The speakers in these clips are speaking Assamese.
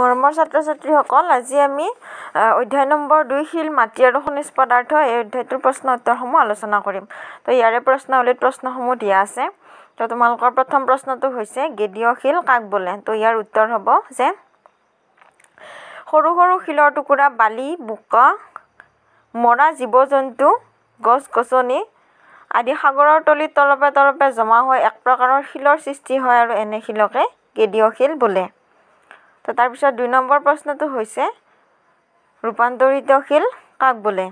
মৰমৰ ছাত্ৰ ছাত্ৰীসকল আজি আমি অধ্যায় নম্বৰ দুই শিল মাটি আৰু খনিজ পদাৰ্থ এই অধ্যায়টোৰ প্ৰশ্ন উত্তৰসমূহ আলোচনা কৰিম তো ইয়াৰে প্ৰশ্নাৱলীত প্ৰশ্নসমূহ দিয়া আছে তো তোমালোকৰ প্ৰথম প্ৰশ্নটো হৈছে গেদীয় শিল কাক বোলে তো ইয়াৰ উত্তৰ হ'ব যে সৰু সৰু শিলৰ টুকুৰা বালি বোকা মৰা জীৱ জন্তু গছ গছনি আদি সাগৰৰ তলিত তলপে তলপে জমা হৈ এক প্ৰকাৰৰ শিলৰ সৃষ্টি হয় আৰু এনে শিলকে গেদীয় শিল বোলে তো তাৰপিছত দুই নম্বৰ প্ৰশ্নটো হৈছে ৰূপান্তৰিত ৰূপান্তৰিতশীল কাক বোলে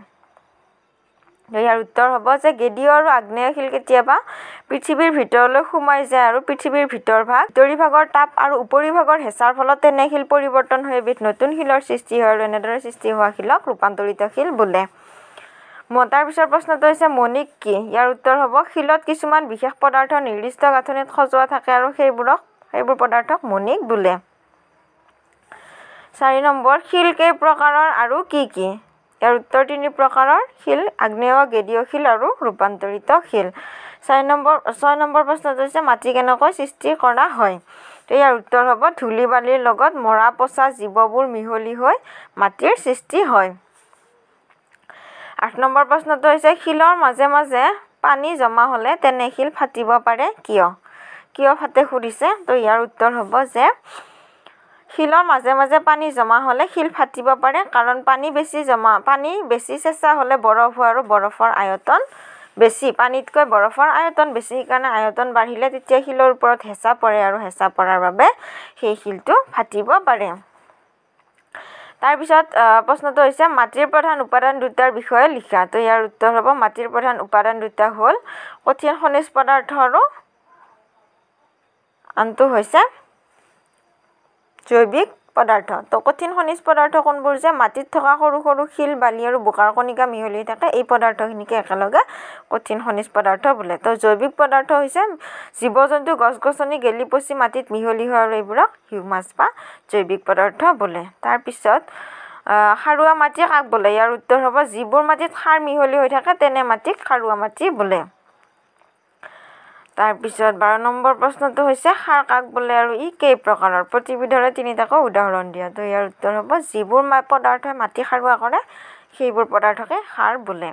ইয়াৰ উত্তৰ হ'ব যে গেডিঅ' আৰু আগ্নেয় শিল কেতিয়াবা পৃথিৱীৰ ভিতৰলৈ সোমাই যায় আৰু পৃথিৱীৰ ভিতৰ ভাগ ভিতৰি ভাগৰ তাপ আৰু উপৰি ভাগৰ হেঁচাৰ ফলত তেনে শিল পৰিৱৰ্তন হৈ এবিধ নতুন শিলৰ সৃষ্টি হয় আৰু এনেদৰে সৃষ্টি হোৱা শিলক ৰূপান্তৰিত ৰূপান্তৰিতশীল বোলে মতাৰ পিছৰ প্ৰশ্নটো হৈছে মণিক কি ইয়াৰ উত্তৰ হ'ব শিলত কিছুমান বিশেষ পদাৰ্থ নিৰ্দিষ্ট গাঁথনিত সজোৱা থাকে আৰু সেইবোৰক সেইবোৰ পদাৰ্থক মণিক বোলে চাৰি নম্বৰ শিল কেই প্ৰকাৰৰ আৰু কি কি ইয়াৰ উত্তৰ তিনি প্ৰকাৰৰ শিল আগ্নেয় গেদীয় শিল আৰু ৰূপান্তৰিত শিল চাৰি নম্বৰ ছয় নম্বৰ প্ৰশ্নটো হৈছে মাটি কেনেকৈ সৃষ্টি কৰা হয় তো ইয়াৰ উত্তৰ হ'ব ধূলি বালিৰ লগত মৰা পচা জীৱবোৰ মিহলি হৈ মাটিৰ সৃষ্টি হয় আঠ নম্বৰ প্ৰশ্নটো হৈছে শিলৰ মাজে মাজে পানী জমা হ'লে তেনে শিল ফাটিব পাৰে কিয় কিয় ফাটে সুধিছে তো ইয়াৰ উত্তৰ হ'ব যে শিলৰ মাজে মাজে পানী জমা হ'লে শিল ফাটিব পাৰে কাৰণ পানী বেছি জমা পানী বেছি চেঁচা হ'লে বৰফ হোৱা আৰু বৰফৰ আয়তন বেছি পানীতকৈ বৰফৰ আয়তন বেছি সেইকাৰণে আয়তন বাঢ়িলে তেতিয়া শিলৰ ওপৰত হেঁচা পৰে আৰু হেঁচা পৰাৰ বাবে সেই শিলটো ফাটিব পাৰে তাৰপিছত প্ৰশ্নটো হৈছে মাটিৰ প্ৰধান উপাদান দুটাৰ বিষয়ে লিখা তো ইয়াৰ উত্তৰ হ'ব মাটিৰ প্ৰধান উপাদান দুটা হ'ল কঠিন খনিজ পদাৰ্থ আৰু আনটো হৈছে জৈৱিক পদাৰ্থ তো কঠিন খনিজ পদাৰ্থ কোনবোৰ যে মাটিত থকা সৰু সৰু শিল বালি আৰু বোকাৰ কণিকা মিহলি থাকে এই পদাৰ্থখিনিকে একেলগে কঠিন খনিজ পদাৰ্থ বোলে তো জৈৱিক পদাৰ্থ হৈছে জীৱ জন্তু গছ গছনি গেলি পচি মাটিত মিহলি হয় আৰু এইবোৰক হিউমাছ বা জৈৱিক পদাৰ্থ বোলে তাৰপিছত সাৰুৱা মাটি কাক বোলে ইয়াৰ উত্তৰ হ'ব যিবোৰ মাটিত সাৰ মিহলি হৈ থাকে তেনে মাটিক সাৰুৱা মাটি বোলে তাৰপিছত বাৰ নম্বৰ প্ৰশ্নটো হৈছে সাৰ কাক বোলে আৰু ই কেই প্ৰকাৰৰ প্ৰতিবিধৰে তিনিটাকৈ উদাহৰণ দিয়া তো ইয়াৰ উত্তৰ হ'ব যিবোৰ মা পদাৰ্থই মাটি সাৰুৱা কৰে সেইবোৰ পদাৰ্থকে সাৰ বোলে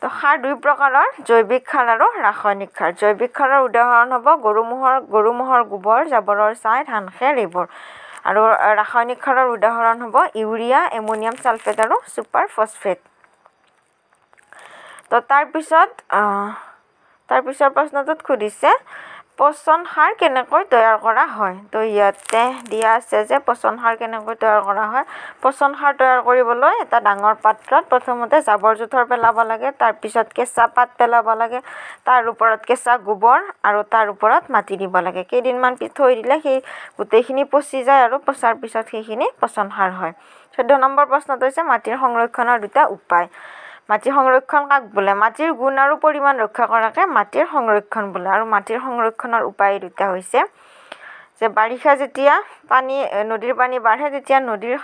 তো সাৰ দুই প্ৰকাৰৰ জৈৱিক সাৰ আৰু ৰাসায়নিক সাৰ জৈৱিক সাৰৰ উদাহৰণ হ'ব গৰু মহৰ গৰু মহৰ গোবৰ জাবৰৰ ছাই ধান খেৰ এইবোৰ আৰু ৰাসায়নিক সাৰৰ উদাহৰণ হ'ব ইউৰিয়া এমনিয়াম ছালফেট আৰু ছুপাৰ ফচফেট তো তাৰপিছত তাৰ পিছৰ প্ৰশ্নটোত সুধিছে পচন সাৰ কেনেকৈ তৈয়াৰ কৰা হয় তো ইয়াতে দিয়া আছে যে পচন সাৰ কেনেকৈ তৈয়াৰ কৰা হয় পচন সাৰ তৈয়াৰ কৰিবলৈ এটা ডাঙৰ পাত্ৰত প্ৰথমতে জাবৰ জোঁথৰ পেলাব লাগে তাৰপিছত কেঁচা পাত পেলাব লাগে তাৰ ওপৰত কেঁচা গোবৰ আৰু তাৰ ওপৰত মাটি দিব লাগে কেইদিনমান থৈ দিলে সেই গোটেইখিনি পচি যায় আৰু পচাৰ পিছত সেইখিনি পচন সাৰ হয় চৈধ্য নম্বৰ প্ৰশ্নটো হৈছে মাটিৰ সংৰক্ষণৰ দুটা উপায় মাটি সংৰক্ষণ কাক বোলে মাটিৰ গুণ আৰু পৰিমাণ ৰক্ষা কৰাকে মাটিৰ সংৰক্ষণ বোলে আৰু মাটিৰ সংৰক্ষণৰ উপায় দুটা হৈছে যে বাৰিষা যেতিয়া পানী নদীৰ পানী বাঢ়ে তেতিয়া নদীৰ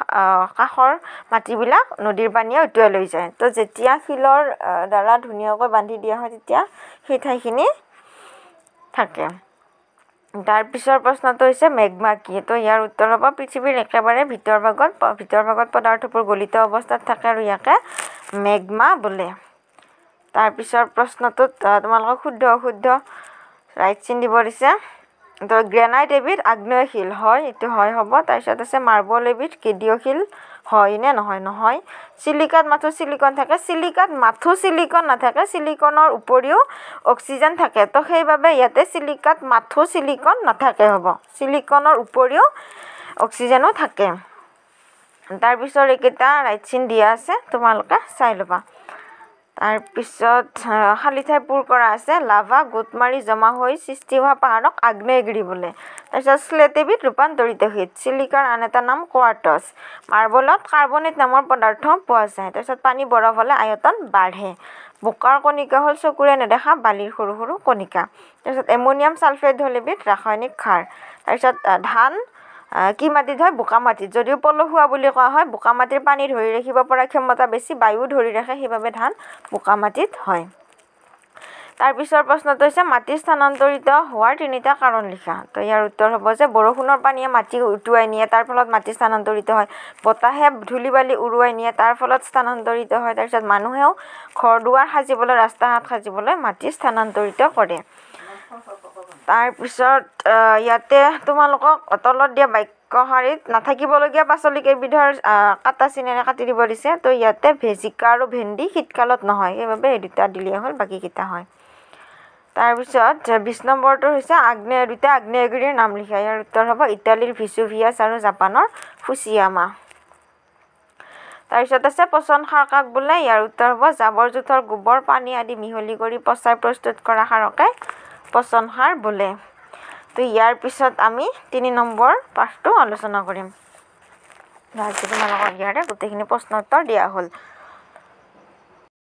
কাষৰ মাটিবিলাক নদীৰ পানীয়ে উটুৱাই লৈ যায় তো যেতিয়া শিলৰ দ্বাৰা ধুনীয়াকৈ বান্ধি দিয়া হয় তেতিয়া সেই ঠাইখিনি থাকে তাৰপিছৰ প্ৰশ্নটো হৈছে মেঘমা কি তো ইয়াৰ উত্তৰ হ'ব পৃথিৱীৰ একেবাৰে ভিতৰ ভিতৰভাগত ভিতৰভাগত পদাৰ্থবোৰ গলিত অৱস্থাত থাকে আৰু ইয়াকে মেগমা বোলে তাৰপিছৰ প্ৰশ্নটোত তোমালোকক শুদ্ধ অশুদ্ধ ৰাইট চিন দিব দিছে তো গ্ৰেনাইট এবিধ আগ্নেয়শীল হয় এইটো হয় হ'ব তাৰপিছত আছে মাৰ্বল এবিধ কেডিয়শীল হয় নে নহয় নহয় চিলিকাত মাথো চিলিকন থাকে চিলিকাত মাথো চিলিকন নাথাকে চিলিকনৰ উপৰিও অক্সিজেন থাকে তো সেইবাবে ইয়াতে চিলিকাত মাথো চিলিকন নাথাকে হ'ব চিলিকনৰ উপৰিও অক্সিজেনো থাকে তাৰপিছত এইকেইটা ৰাইট চিন দিয়া আছে তোমালোকে চাই ল'বা তাৰপিছত খালী ঠাই পূৰ কৰা আছে লাভা গোট মাৰি জমা হৈ সৃষ্টি হোৱা পাহাৰক আগ্নেয়গিৰি বোলে তাৰপিছত শ্লেটেবিধ ৰূপান্তৰিত হিট চিলিকাৰ আন এটা নাম কোৱাৰ্টছ মাৰ্বলত কাৰ্বনেট নামৰ পদাৰ্থ পোৱা যায় তাৰপিছত পানী বৰফ হ'লে আয়তন বাঢ়ে বোকাৰ কণিকা হ'ল চকুৰে নেদেখা বালিৰ সৰু সৰু কণিকা তাৰপিছত এমনিয়াম ছালফেট হ'লেবিধ ৰাসায়নিক সাৰ তাৰপিছত ধান কি মাটিত হয় বোকা মাটিত যদিও পলসুৱা বুলি কোৱা হয় বোকা মাটিৰ পানী ধৰি ৰাখিব পৰা ক্ষমতা বেছি বায়ু ধৰি ৰাখে সেইবাবে ধান বোকা মাটিত হয় তাৰপিছৰ প্ৰশ্নটো হৈছে মাটি স্থানান্তৰিত হোৱাৰ তিনিটা কাৰণ লিখা তো ইয়াৰ উত্তৰ হ'ব যে বৰষুণৰ পানীয়ে মাটি উটুৱাই নিয়ে তাৰ ফলত মাটি স্থানান্তৰিত হয় বতাহে ধূলি বালি উৰুৱাই নিয়ে তাৰ ফলত স্থানান্তৰিত হয় তাৰপিছত মানুহেও ঘৰ দুৱাৰ সাজিবলৈ ৰাস্তা ঘাট সাজিবলৈ মাটি স্থানান্তৰিত কৰে তাৰপিছত ইয়াতে তোমালোকক তলত দিয়া বাক্যশাৰীত নাথাকিবলগীয়া পাচলি কেইবিধৰ কাটা চিনেৰে কাটি দিব দিছে তো ইয়াতে ভেজিকা আৰু ভেন্দি শীতকালত নহয় সেইবাবে এই দুটা দিলেই হ'ল বাকীকেইটা হয় তাৰপিছত বিছ নম্বৰটো হৈছে আগ্নেয় দুটা আগ্নেয়গিৰিৰ নাম লিখা ইয়াৰ উত্তৰ হ'ব ইটালীৰ ভিচুভিয়াছ আৰু জাপানৰ ফুচিয়ামা তাৰপিছত আছে পচন সাৰ কাক বোলে ইয়াৰ উত্তৰ হ'ব জাবৰ জোঁথৰ গোবৰ পানী আদি মিহলি কৰি পচাই প্ৰস্তুত কৰা সাৰকে পচন সাৰ বোলে তো ইয়াৰ পিছত আমি তিনি নম্বৰ পাঠটো আলোচনা কৰিম তোমালোকক ইয়াৰে গোটেইখিনি প্ৰশ্ন উত্তৰ দিয়া হ'ল